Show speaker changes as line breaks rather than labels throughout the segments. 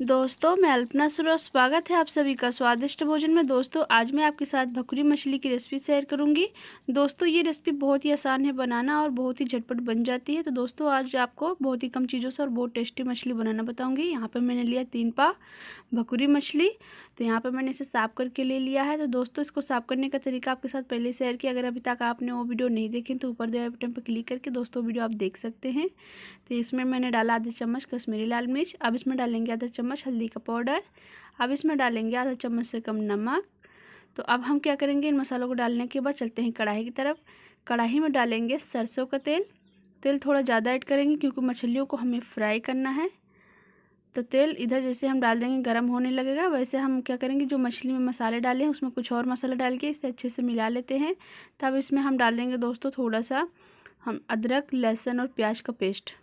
दोस्तों मैं अल्पना सुरो स्वागत है आप सभी का स्वादिष्ट भोजन में दोस्तों आज मैं आपके साथ भकुरी मछली की रेसिपी शेयर करूंगी दोस्तों ये रेसिपी बहुत ही आसान है बनाना और बहुत ही झटपट बन जाती है तो दोस्तों आज आपको बहुत ही कम चीज़ों से और बहुत टेस्टी मछली बनाना बताऊंगी यहाँ पर मैंने लिया तीन पा भकुरी मछली तो यहाँ पर मैंने इसे साफ करके ले लिया है तो दोस्तों इसको साफ करने का तरीका आपके साथ पहले शेयर किया अगर अभी तक आपने वो वीडियो नहीं देखी तो ऊपर दिए बटन पर क्लिक करके दोस्तों वीडियो आप देख सकते हैं तो इसमें मैंने डाला आधा चम्मच कश्मीरी लाल मिर्च अब इसमें डालेंगे आधा चम्मच हल्दी का पाउडर अब इसमें डालेंगे आधा चम्मच से कम नमक तो अब हम क्या करेंगे इन मसालों को डालने के बाद चलते हैं कढ़ाई की तरफ कढ़ाई में डालेंगे सरसों का तेल तेल थोड़ा ज़्यादा ऐड करेंगे क्योंकि मछलियों को हमें फ्राई करना है तो तेल इधर जैसे हम डाल देंगे गर्म होने लगेगा वैसे हम क्या करेंगे जो मछली में मसाले डाले हैं उसमें कुछ और मसाला डाल के इसे अच्छे से मिला लेते हैं तब इसमें हम डाल देंगे दोस्तों थोड़ा सा हम अदरक लहसुन और प्याज का पेस्ट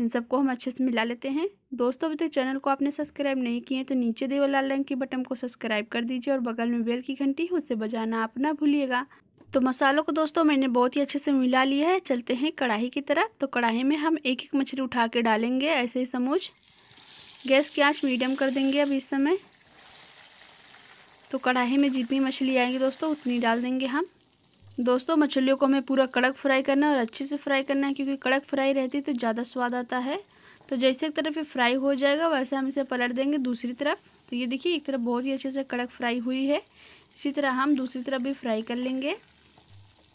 इन सबको हम अच्छे से मिला लेते हैं दोस्तों अभी तक चैनल को आपने सब्सक्राइब नहीं किए तो नीचे देवे लाल रंग के बटन को सब्सक्राइब कर दीजिए और बगल में बेल की घंटी उसे बजाना आप ना भूलिएगा तो मसालों को दोस्तों मैंने बहुत ही अच्छे से मिला लिया है चलते हैं कढ़ाई की तरफ तो कढ़ाई में हम एक एक मछली उठा के डालेंगे ऐसे ही समूच गैस की आँच मीडियम कर देंगे अब इस समय तो कढ़ाई में जितनी मछली आएंगी दोस्तों उतनी डाल देंगे हम दोस्तों मछलियों को हमें पूरा कड़क फ्राई करना है और अच्छे से फ्राई करना है क्योंकि कड़क फ्राई रहती है तो ज़्यादा स्वाद आता है तो जैसे एक तरफ ये फ्राई हो जाएगा वैसे हम इसे पलट देंगे दूसरी तरफ तो ये देखिए एक तरफ बहुत ही अच्छे से कड़क फ्राई हुई है इसी तरह हम दूसरी तरफ भी फ्राई कर लेंगे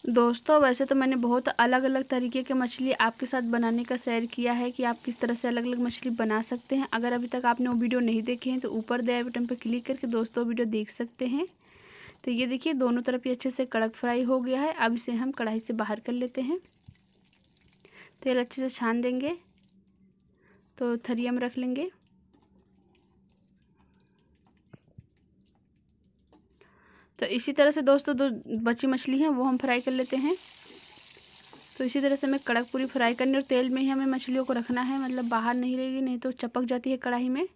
दोस्तों वैसे तो मैंने बहुत अलग अलग तरीके के मछली आपके साथ बनाने का शेयर किया है कि आप किस तरह से अलग अलग मछली बना सकते हैं अगर अभी तक आपने वो वीडियो नहीं देखी है तो ऊपर दया बटन पर क्लिक करके दोस्तों वीडियो देख सकते हैं तो ये देखिए दोनों तरफ ये अच्छे से कड़क फ्राई हो गया है अब इसे हम कढ़ाई से बाहर कर लेते हैं तेल तो अच्छे से छान देंगे तो थरी में रख लेंगे तो इसी तरह से दोस्तों जो दो बची मछली है वो हम फ्राई कर लेते हैं तो इसी तरह से हमें कड़क पूरी फ्राई करनी और तेल में ही हमें मछलियों को रखना है मतलब बाहर नहीं रहेगी नहीं तो चपक जाती है कढ़ाई में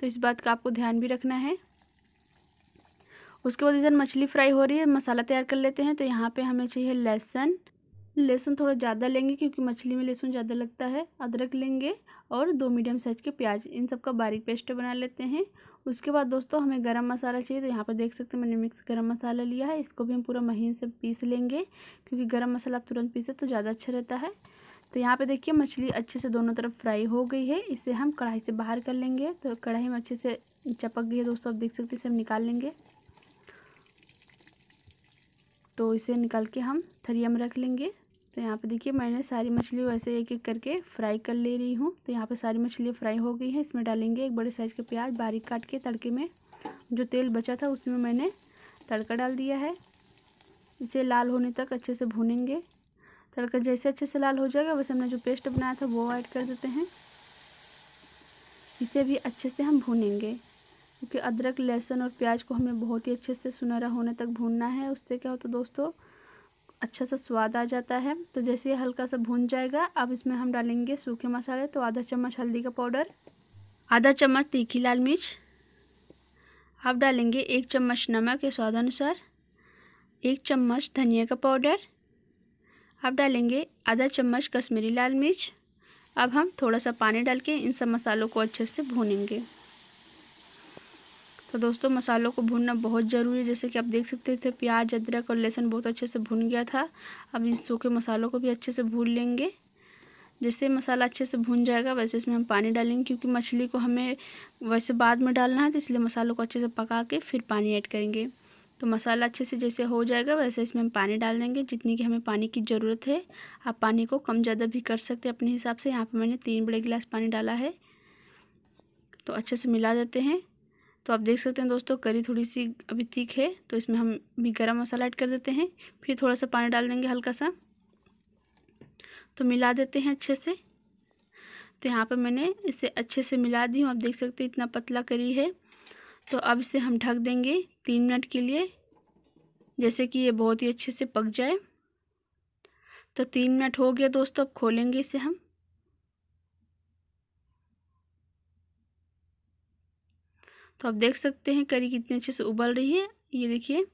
तो इस बात का आपको ध्यान भी रखना है उसके बाद इधर मछली फ्राई हो रही है मसाला तैयार कर लेते हैं तो यहाँ पे हमें चाहिए लहसुन लहसुन थोड़ा ज़्यादा लेंगे क्योंकि मछली में लहसुन ज़्यादा लगता है अदरक लेंगे और दो मीडियम साइज़ के प्याज इन सब का बारीक पेस्ट बना लेते हैं उसके बाद दोस्तों हमें गरम मसाला चाहिए तो यहाँ पर देख सकते हैं मैंने मिक्स गरम मसाला लिया है इसको भी हम पूरा महीन से पीस लेंगे क्योंकि गरम मसाला आप तुरंत पीसे तो ज़्यादा अच्छा रहता है तो यहाँ पे देखिए मछली अच्छे से दोनों तरफ फ्राई हो गई है इसे हम कढ़ाई से बाहर कर लेंगे तो कढ़ाई में अच्छे से चपक गई है दोस्तों आप देख सकते हैं इसे हम निकाल लेंगे तो इसे निकाल के हम थरिया में रख लेंगे तो यहाँ पे देखिए मैंने सारी मछली वैसे एक एक करके फ्राई कर ले रही हूँ तो यहाँ पे सारी मछलियाँ फ्राई हो गई हैं इसमें डालेंगे एक बड़े साइज़ के प्याज बारीक काट के तड़के में जो तेल बचा था उसमें मैंने तड़का डाल दिया है इसे लाल होने तक अच्छे से भूनेंगे तड़का जैसे अच्छे से लाल हो जाएगा वैसे हमने जो पेस्ट बनाया था वो ऐड कर देते हैं इसे भी अच्छे से हम भूनेंगे क्योंकि अदरक लहसुन और प्याज को हमें बहुत ही अच्छे से सुनहरा होने तक भूनना है उससे क्या होता है दोस्तों अच्छा सा स्वाद आ जाता है तो जैसे ही हल्का सा भून जाएगा अब इसमें हम डालेंगे सूखे मसाले तो आधा चम्मच हल्दी का पाउडर आधा चम्मच तीखी लाल मिर्च आप डालेंगे एक चम्मच नमक या अनुसार एक चम्मच धनिया का पाउडर आप डालेंगे आधा चम्मच कश्मीरी लाल मिर्च अब हम थोड़ा सा पानी डाल के इन सब मसालों को अच्छे से भूनेंगे तो दोस्तों मसालों को भूनना बहुत ज़रूरी है जैसे कि आप देख सकते थे प्याज अदरक और लहसुन बहुत अच्छे से भून गया था अब इस सूखे मसालों को भी अच्छे से भून लेंगे जैसे मसाला अच्छे से भून जाएगा वैसे इसमें हम पानी डालेंगे क्योंकि मछली को हमें वैसे बाद में डालना है तो इसलिए मसालों को अच्छे से पका के फिर पानी ऐड करेंगे तो मसाला अच्छे से जैसे हो जाएगा वैसे इसमें हम पानी डाल देंगे जितनी कि हमें पानी की ज़रूरत है आप पानी को कम ज़्यादा भी कर सकते हैं अपने हिसाब से यहाँ पर मैंने तीन बड़े गिलास पानी डाला है तो अच्छे से मिला देते हैं तो आप देख सकते हैं दोस्तों करी थोड़ी सी अभी तीख है तो इसमें हम भी गरम मसाला ऐड कर देते हैं फिर थोड़ा सा पानी डाल देंगे हल्का सा तो मिला देते हैं अच्छे से तो यहाँ पर मैंने इसे अच्छे से मिला दी हूँ आप देख सकते हैं इतना पतला करी है तो अब इसे हम ढक देंगे तीन मिनट के लिए जैसे कि ये बहुत ही अच्छे से पक जाए तो तीन मिनट हो गया दोस्तों अब खोलेंगे इसे हम तो आप देख सकते हैं करी कितने अच्छे से उबल रही है ये देखिए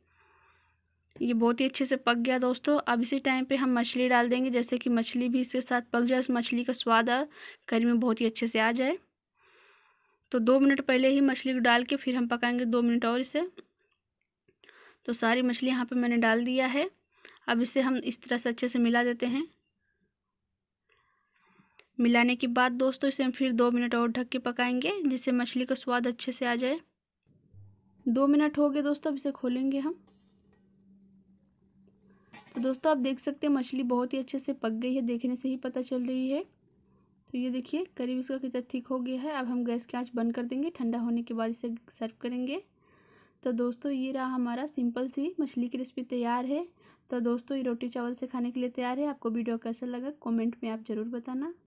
ये बहुत ही अच्छे से पक गया दोस्तों अब इसी टाइम पे हम मछली डाल देंगे जैसे कि मछली भी इसके साथ पक जाए उस मछली का स्वाद करी में बहुत ही अच्छे से आ जाए तो दो मिनट पहले ही मछली को डाल के फिर हम पकाएंगे दो मिनट और इसे तो सारी मछली यहाँ पे मैंने डाल दिया है अब इसे हम इस तरह से अच्छे से मिला देते हैं मिलाने के बाद दोस्तों इसे हम फिर दो मिनट और ढक के पकाएंगे जिससे मछली का स्वाद अच्छे से आ जाए दो मिनट हो गए दोस्तों अब इसे खोलेंगे हम तो दोस्तों आप देख सकते हैं मछली बहुत ही अच्छे से पक गई है देखने से ही पता चल रही है तो ये देखिए करीब इसका कितना ठीक हो गया है अब हम गैस की आँच बंद कर देंगे ठंडा होने के बाद इसे सर्व करेंगे तो दोस्तों ये रहा हमारा सिंपल सी मछली की रेसिपी तैयार है तो दोस्तों ये रोटी चावल से खाने के लिए तैयार है आपको वीडियो कैसा लगा कमेंट में आप ज़रूर बताना